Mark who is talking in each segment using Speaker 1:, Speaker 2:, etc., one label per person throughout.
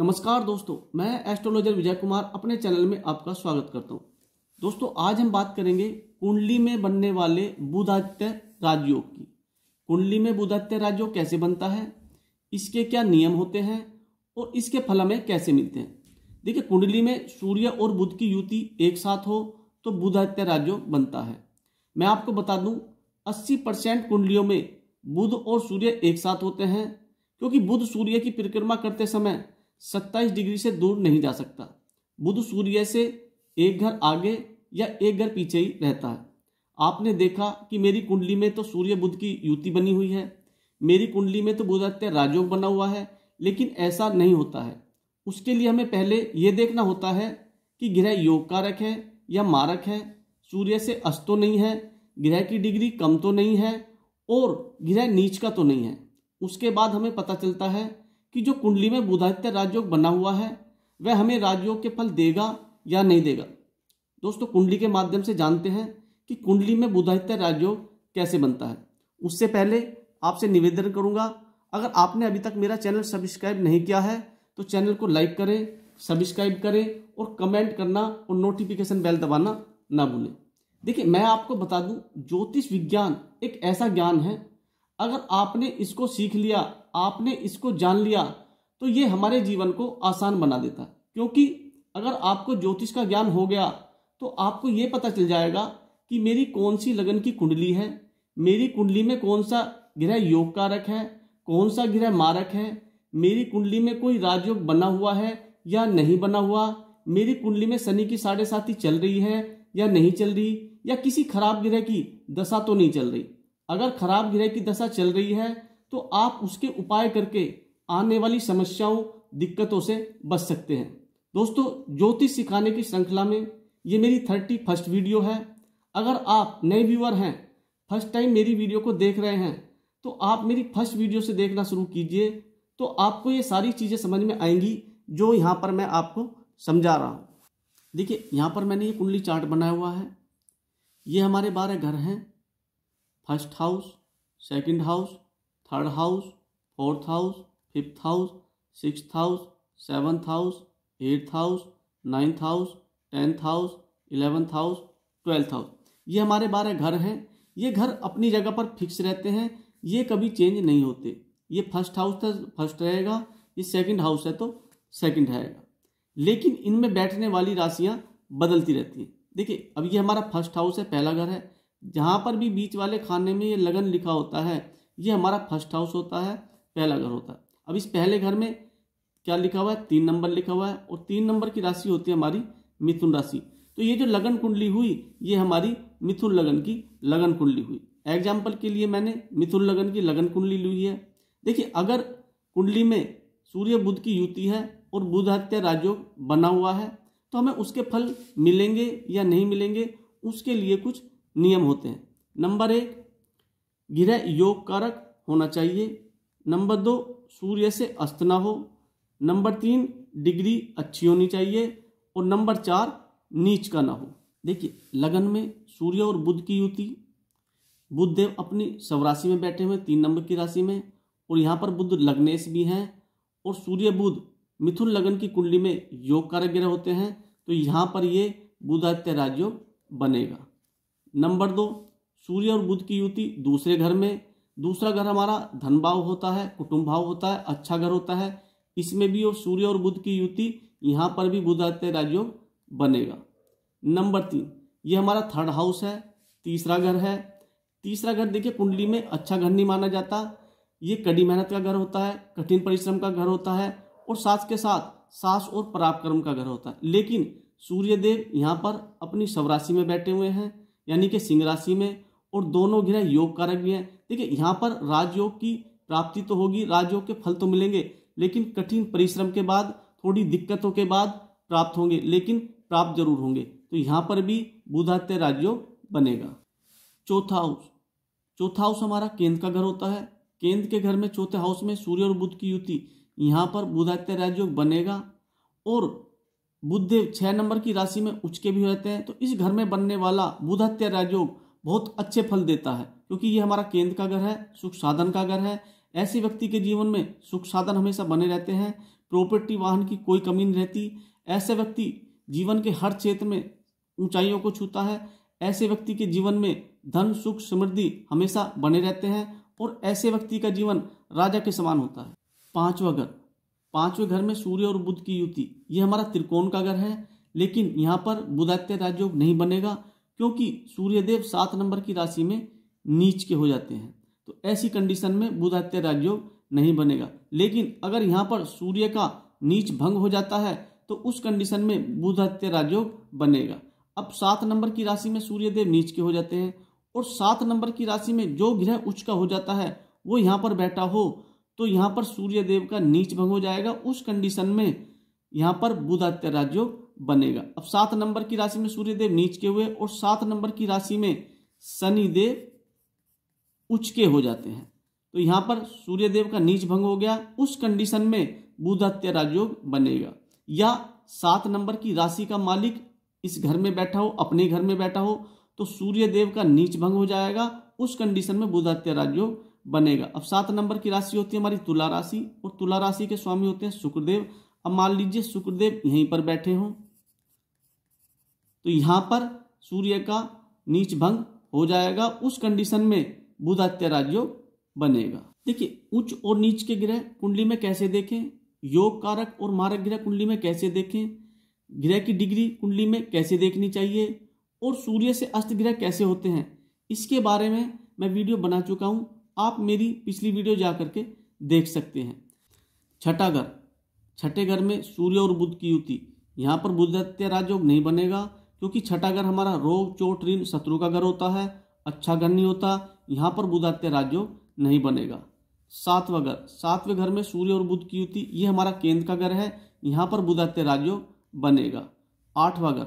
Speaker 1: नमस्कार दोस्तों मैं एस्ट्रोलॉजर विजय कुमार अपने चैनल में आपका स्वागत करता हूं दोस्तों आज हम बात करेंगे कुंडली में बनने वाले बुधादित्य राजयोग की कुंडली में बुधादित्य राजयोग कैसे बनता है इसके क्या नियम होते हैं और इसके फल हमें कैसे मिलते हैं देखिए कुंडली में सूर्य और बुध की युति एक साथ हो तो बुधादित्य राजयोग बनता है मैं आपको बता दूं अस्सी परसेंट कुंडलियों में बुध और सूर्य एक साथ होते हैं क्योंकि बुध सूर्य की परिक्रमा करते समय सत्ताईस डिग्री से दूर नहीं जा सकता बुध सूर्य से एक घर आगे या एक घर पीछे ही रहता है आपने देखा कि मेरी कुंडली में तो सूर्य बुध की युति बनी हुई है मेरी कुंडली में तो बुध आदित्य राजयोग बना हुआ है लेकिन ऐसा नहीं होता है उसके लिए हमें पहले ये देखना होता है कि ग्रह योग कारक है या मारक है सूर्य से अस्त तो नहीं है ग्रह की डिग्री कम तो नहीं है और ग्रह नीच का तो नहीं है उसके बाद हमें पता चलता है कि जो कुंडली में बुधादित्य राजयोग बना हुआ है वह हमें राजयोग के फल देगा या नहीं देगा दोस्तों कुंडली के माध्यम से जानते हैं कि कुंडली में बुधादित्य राजयोग कैसे बनता है उससे पहले आपसे निवेदन करूंगा अगर आपने अभी तक मेरा चैनल सब्सक्राइब नहीं किया है तो चैनल को लाइक करें सब्सक्राइब करें और कमेंट करना और नोटिफिकेशन बेल दबाना ना भूलें देखिए मैं आपको बता दूं ज्योतिष विज्ञान एक ऐसा ज्ञान है अगर आपने इसको सीख लिया आपने इसको जान लिया तो ये हमारे जीवन को आसान बना देता है क्योंकि अगर आपको ज्योतिष का ज्ञान हो गया तो आपको ये पता चल जाएगा कि मेरी कौन सी लगन की कुंडली है मेरी कुंडली में कौन सा ग्रह योग कारक है कौन सा ग्रह मारक है मेरी कुंडली में कोई राजयोग बना हुआ है या नहीं बना हुआ मेरी कुंडली में शनि की साढ़े साथी चल रही है या नहीं चल रही या किसी खराब ग्रह की दशा तो नहीं चल रही अगर खराब ग्रह की दशा चल रही है तो आप उसके उपाय करके आने वाली समस्याओं दिक्कतों से बच सकते हैं दोस्तों ज्योतिष सिखाने की श्रृंखला में ये मेरी थर्टी फर्स्ट वीडियो है अगर आप नए व्यूअर हैं फर्स्ट टाइम मेरी वीडियो को देख रहे हैं तो आप मेरी फर्स्ट वीडियो से देखना शुरू कीजिए तो आपको ये सारी चीज़ें समझ में आएंगी जो यहाँ पर मैं आपको समझा रहा हूँ देखिए यहाँ पर मैंने ये कुंडली चार्ट बनाया हुआ है ये हमारे बारह घर हैं first house second house third house fourth house fifth house six house seventh house eighth house ninth house tenth house eleventh house twelfth house ये हमारे बारह घर हैं ये घर अपनी जगह पर फिक्स रहते हैं ये कभी चेंज नहीं होते ये फर्स्ट हाउस था तो फर्स्ट रहेगा ये सेकंड हाउस है तो सेकंड रहेगा लेकिन इनमें बैठने वाली राशियां बदलती रहती हैं देखिए अब ये हमारा फर्स्ट हाउस है पहला घर है जहाँ पर भी बीच वाले खाने में ये लगन लिखा होता है ये हमारा फर्स्ट हाउस होता है पहला घर होता है अब इस पहले घर में क्या लिखा हुआ है तीन नंबर लिखा हुआ है और तीन नंबर की राशि होती है हमारी मिथुन राशि तो ये जो लगन कुंडली हुई ये हमारी मिथुन लगन की लगन कुंडली हुई एग्जाम्पल के लिए मैंने मिथुन लगन की लगन कुंडली ली है देखिए अगर कुंडली में सूर्य बुद्ध की युति है और बुध हत्या राजयोग बना हुआ है तो हमें उसके फल मिलेंगे या नहीं मिलेंगे उसके लिए कुछ नियम होते हैं नंबर एक गृह योग कारक होना चाहिए नंबर दो सूर्य से अस्त ना हो नंबर तीन डिग्री अच्छी होनी चाहिए और नंबर चार नीच का ना हो देखिए लगन में सूर्य और बुद्ध की युति बुद्ध देव अपनी स्वराशि में बैठे हुए तीन नंबर की राशि में और यहाँ पर बुद्ध लग्नेश भी हैं और सूर्य बुद्ध मिथुन लगन की कुंडली में योग कारक ग्रह होते हैं तो यहाँ पर ये बुधादित्य राजयोग बनेगा नंबर दो सूर्य और बुध की युति दूसरे घर में दूसरा घर हमारा धन भाव होता है कुटुंब भाव होता है अच्छा घर होता है इसमें भी और सूर्य और बुध की युति यहाँ पर भी बुध आदित्य राजयोग बनेगा नंबर तीन ये हमारा थर्ड हाउस है तीसरा घर है तीसरा घर देखिए कुंडली में अच्छा घर नहीं माना जाता ये कड़ी मेहनत का घर होता है कठिन परिश्रम का घर होता है और सास के साथ सास और परापक्रम का घर होता है लेकिन सूर्यदेव यहाँ पर अपनी स्वराशि में बैठे हुए हैं यानी कि सिंह राशि में और दोनों ग्रह योग कारक भी हैं देखिए यहाँ पर राजयोग की प्राप्ति तो होगी राजयोग के फल तो मिलेंगे लेकिन कठिन परिश्रम के बाद थोड़ी दिक्कतों के बाद प्राप्त होंगे लेकिन प्राप्त जरूर होंगे तो यहाँ पर भी बुधात्य राजयोग बनेगा चौथा हाउस चौथा हाउस हमारा केंद्र का घर होता है केंद्र के घर में चौथे हाउस में सूर्य और बुद्ध की युति यहाँ पर बुधात्य राजयोग बनेगा और बुद्ध छः नंबर की राशि में उचके भी रहते हैं तो इस घर में बनने वाला बुधात्य राजयोग बहुत अच्छे फल देता है क्योंकि ये हमारा केंद्र का घर है सुख साधन का घर है ऐसे व्यक्ति के जीवन में सुख साधन हमेशा बने रहते हैं प्रॉपर्टी वाहन की कोई कमी नहीं रहती ऐसे व्यक्ति जीवन के हर क्षेत्र में ऊंचाइयों को छूता है ऐसे व्यक्ति के जीवन में धन सुख समृद्धि हमेशा बने रहते हैं और ऐसे व्यक्ति का जीवन राजा के समान होता है पांचवा घर पांचवें घर में सूर्य और बुद्ध की युति ये हमारा त्रिकोण का घर है लेकिन यहाँ पर बुधात्य राजयोग नहीं बनेगा क्योंकि सूर्यदेव सात नंबर की राशि में नीच के हो जाते हैं तो ऐसी कंडीशन में बुधात्य राजयोग नहीं बनेगा लेकिन अगर यहाँ पर सूर्य का नीच भंग हो जाता है तो उस कंडीशन में बुधात्य राजयोग बनेगा अब सात नंबर की राशि में सूर्यदेव नीच के हो जाते हैं और सात नंबर की राशि में जो ग्रह उच्च का हो जाता है वो यहाँ पर बैठा हो तो यहाँ पर सूर्यदेव का नीच भंग हो जाएगा उस कंडीशन में यहाँ पर बुधात्य राजयोग बनेगा अब सात नंबर की राशि में सूर्यदेव नीच के हुए और सात नंबर की राशि में शनिदेव उच्च के हो जाते हैं तो यहां पर सूर्यदेव का नीच भंग हो गया उस कंडीशन में बुधात्य राजयोग बनेगा या सात नंबर की राशि का मालिक इस घर में बैठा हो अपने घर में बैठा हो तो सूर्यदेव का नीच भंग हो जाएगा उस कंडीशन में बुधात्य राजयोग बनेगा अब सात नंबर की राशि होती है हमारी तुला राशि और तुला राशि के स्वामी होते हैं शुक्रदेव अब मान लीजिए शुक्रदेव यहीं पर बैठे हों तो यहां पर सूर्य का नीच भंग हो जाएगा उस कंडीशन में बुधात्य राजयोग बनेगा देखिए उच्च और नीच के ग्रह कुंडली में कैसे देखें योग कारक और मारक ग्रह कुंडली में कैसे देखें ग्रह की डिग्री कुंडली में कैसे देखनी चाहिए और सूर्य से अस्त ग्रह कैसे होते हैं इसके बारे में मैं वीडियो बना चुका हूं आप मेरी पिछली वीडियो जा करके देख सकते हैं छठा घर छठे घर में सूर्य और बुद्ध की युति यहाँ पर बुद्धत्य राजयोग नहीं बनेगा क्योंकि छठा घर हमारा रोग चोट ऋण शत्रु का घर होता है अच्छा घर नहीं होता यहाँ पर बुधात्य राजयोग नहीं बनेगा सातवा घर सातवें घर में सूर्य और बुद्ध की युति ये हमारा केंद्र का घर है यहाँ पर बुधात्य राजयोग बनेगा आठवा घर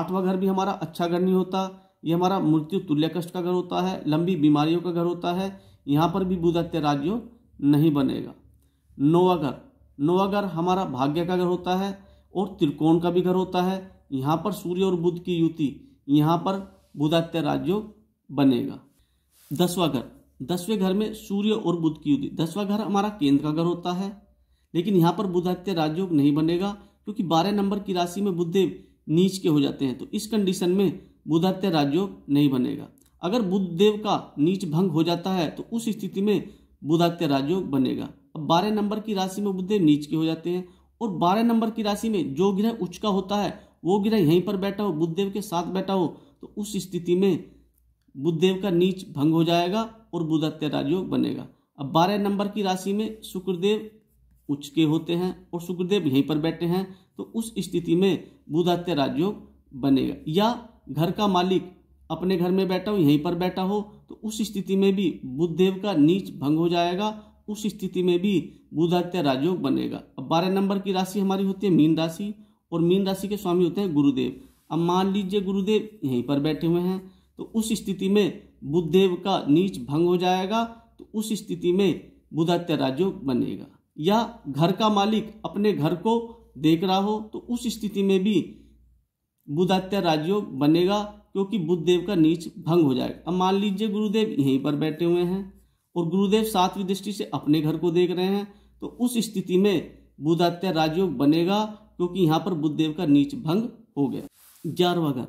Speaker 1: आठवा घर भी हमारा अच्छा घर नहीं होता ये हमारा मृत्यु तुल्य कष्ट का घर होता है लंबी बीमारियों का घर होता है यहाँ पर भी बुधात्य राजयोग नहीं बनेगा नौवा घर नवा घर हमारा भाग्य का घर होता है और त्रिकोण का भी घर होता है यहाँ पर सूर्य और बुद्ध की युति यहाँ पर बुधात्य राज्यों बनेगा दसवा घर दसवें घर में सूर्य और बुद्ध की युति दसवा घर हमारा केंद्र का घर होता है लेकिन यहाँ पर बुधात्य राजयोग नहीं बनेगा क्योंकि बारह नंबर की राशि में बुद्धदेव नीच के हो जाते हैं तो इस कंडीशन में बुधात्य राजयोग नहीं बनेगा अगर बुद्धदेव का नीच भंग हो जाता है तो उस स्थिति में बुधादित्य राजयोग बनेगा अब बारह नंबर की राशि में बुधदेव नीच के हो जाते हैं और बारह नंबर की राशि में जो ग्रह उच्च का होता है वो ग्रह यहीं पर बैठा हो बुधदेव के साथ बैठा हो तो उस स्थिति में बुधदेव का नीच भंग हो जाएगा और बुधादित्य राजयोग बनेगा अब बारह नंबर की राशि में शुक्रदेव उच्च के होते हैं और शुक्रदेव यहीं पर बैठे हैं तो उस स्थिति में बुधादित्य राजयोग बनेगा या घर का मालिक अपने घर में बैठा हो यहीं पर बैठा हो तो उस स्थिति में भी बुद्धदेव का नीच भंग हो जाएगा उस स्थिति में भी बुधादित्य राजयोग बनेगा अब बारह नंबर की राशि हमारी होती है मीन राशि और मीन राशि के स्वामी होते हैं गुरुदेव अब मान लीजिए गुरुदेव यहीं पर बैठे हुए हैं तो उस स्थिति में बुद्धदेव का नीच भंग हो जाएगा तो उस स्थिति में बुधादित्य राजयोग बनेगा या घर का मालिक अपने घर को देख रहा हो तो उस स्थिति में भी बुधादित्य राजयोग बनेगा क्योंकि बुद्धदेव का नीच भंग हो जाएगा अब मान लीजिए गुरुदेव यहीं पर बैठे हुए हैं और गुरुदेव सातवीं दृष्टि से अपने घर को देख रहे हैं तो उस स्थिति में बुद्धात्य राजयोग बनेगा क्योंकि यहाँ पर बुद्धदेव का नीच भंग हो गया ग्यारहवा घर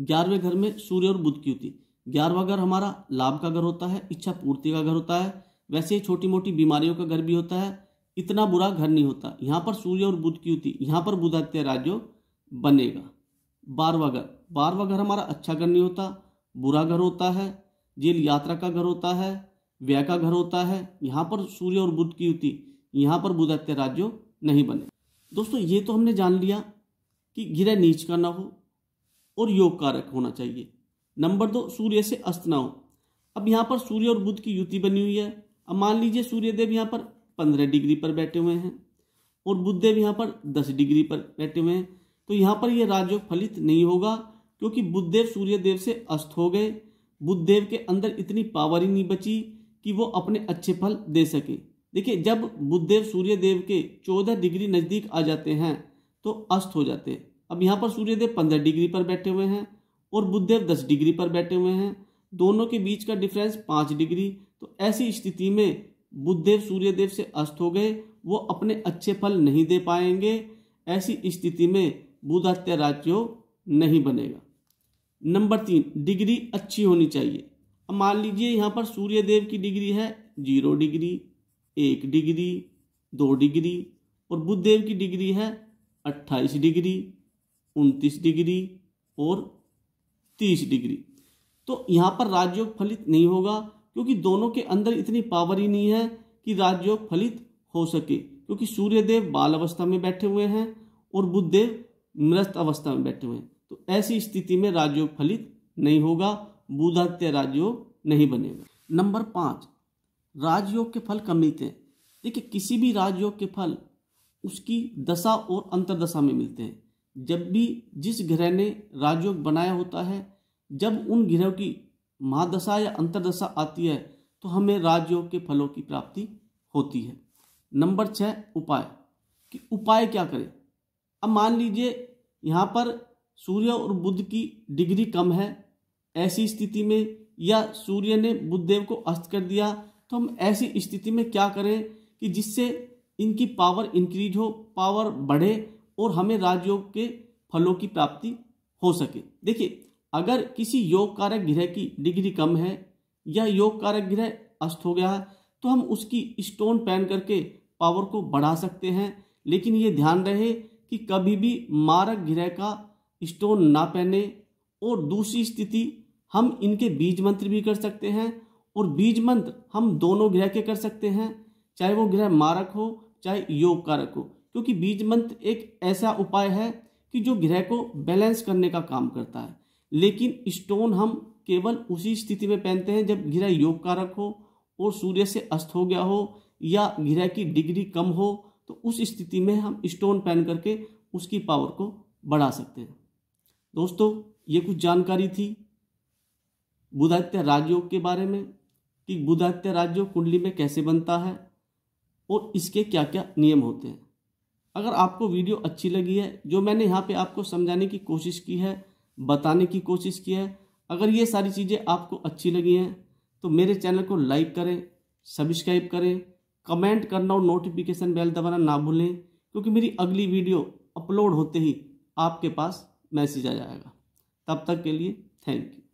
Speaker 1: ग्यारहवें घर में सूर्य और बुद्ध की होती ग्यारहवा घर हमारा लाभ का घर होता है इच्छा पूर्ति का घर होता है वैसे ही छोटी मोटी बीमारियों का घर भी होता है इतना बुरा घर नहीं होता यहाँ पर सूर्य और बुद्ध की होती यहाँ पर बुधात्य राजयोग बनेगा बारहवा घर बारवा घर हमारा अच्छा घर नहीं होता बुरा घर होता है जेल यात्रा का घर होता है व्यय का घर होता है यहाँ पर सूर्य और बुद्ध की युति यहाँ पर बुधात्य राज्य नहीं बने दोस्तों ये तो हमने जान लिया कि गिरह नीच का ना हो और योग कारक होना चाहिए नंबर दो सूर्य से अस्त ना हो अब यहाँ पर सूर्य और बुद्ध की युति बनी हुई है अब मान लीजिए सूर्यदेव यहाँ पर पंद्रह डिग्री पर बैठे हुए हैं और बुद्धदेव यहाँ पर दस डिग्री पर बैठे हुए हैं तो यहाँ पर यह राज्य फलित नहीं होगा क्योंकि बुद्धदेव सूर्यदेव से अस्त हो गए बुद्धदेव के अंदर इतनी पावर ही नहीं बची कि वो अपने अच्छे फल दे सके देखिए जब बुद्धदेव सूर्यदेव के चौदह डिग्री नज़दीक आ जाते हैं तो अस्त हो जाते हैं अब यहाँ पर सूर्यदेव पंद्रह डिग्री पर बैठे हुए हैं और बुद्धदेव दस डिग्री पर बैठे हुए हैं दोनों के बीच का डिफरेंस पाँच डिग्री तो ऐसी स्थिति में बुद्धदेव सूर्यदेव से अस्त हो गए वो अपने अच्छे फल नहीं दे पाएंगे ऐसी स्थिति में बुधात्य राज्यों नहीं बनेगा नंबर तीन डिग्री अच्छी होनी चाहिए अब मान लीजिए यहाँ पर सूर्य देव की डिग्री है जीरो डिग्री एक डिग्री दो डिग्री और बुद्ध देव की डिग्री है अट्ठाईस डिग्री उनतीस डिग्री और तीस डिग्री तो यहाँ पर राजयोग फलित नहीं होगा क्योंकि दोनों के अंदर इतनी पावर ही नहीं है कि राजयोग फलित हो सके क्योंकि सूर्यदेव बाल अवस्था में बैठे हुए हैं और बुद्धदेव मृत अवस्था में बैठे हुए हैं तो ऐसी स्थिति में राजयोग फलित नहीं होगा बुधत्य राजयोग नहीं बनेगा नंबर पाँच राजयोग के फल मिलते हैं देखिए किसी भी राजयोग के फल उसकी दशा और अंतरदशा में मिलते हैं जब भी जिस ग्रह ने राजयोग बनाया होता है जब उन ग्रहों की महादशा या अंतरदशा आती है तो हमें राजयोग के फलों की प्राप्ति होती है नंबर छः उपाय कि उपाय क्या करें अब मान लीजिए यहाँ पर सूर्य और बुद्ध की डिग्री कम है ऐसी स्थिति में या सूर्य ने बुद्धदेव को अस्त कर दिया तो हम ऐसी स्थिति में क्या करें कि जिससे इनकी पावर इंक्रीज हो पावर बढ़े और हमें राजयोग के फलों की प्राप्ति हो सके देखिए अगर किसी योग कारक गृह की डिग्री कम है या योग कारक ग्रह अस्त हो गया है तो हम उसकी स्टोन पहन करके पावर को बढ़ा सकते हैं लेकिन ये ध्यान रहे कि कभी भी मारक गृह का स्टोन ना पहने और दूसरी स्थिति हम इनके बीज मंत्र भी कर सकते हैं और बीज मंत्र हम दोनों ग्रह के कर सकते हैं चाहे वो ग्रह मारक हो चाहे योग कारक हो क्योंकि बीज मंत्र एक ऐसा उपाय है कि जो ग्रह को बैलेंस करने का काम करता है लेकिन स्टोन हम केवल उसी स्थिति में पहनते हैं जब ग्रह योग कारक हो और सूर्य से अस्त हो गया हो या ग्रह की डिग्री कम हो तो उस स्थिति में हम स्टोन पहन करके उसकी पावर को बढ़ा सकते हैं दोस्तों ये कुछ जानकारी थी बुधादित्य राजयोग के बारे में कि बुधादित्य राजयोग कुंडली में कैसे बनता है और इसके क्या क्या नियम होते हैं अगर आपको वीडियो अच्छी लगी है जो मैंने यहाँ पे आपको समझाने की कोशिश की है बताने की कोशिश की है अगर ये सारी चीज़ें आपको अच्छी लगी हैं तो मेरे चैनल को लाइक करें सब्सक्राइब करें कमेंट करना और नोटिफिकेशन बेल दबाना ना भूलें क्योंकि मेरी अगली वीडियो अपलोड होते ही आपके पास मैसेज आ जाएगा तब तक के लिए थैंक यू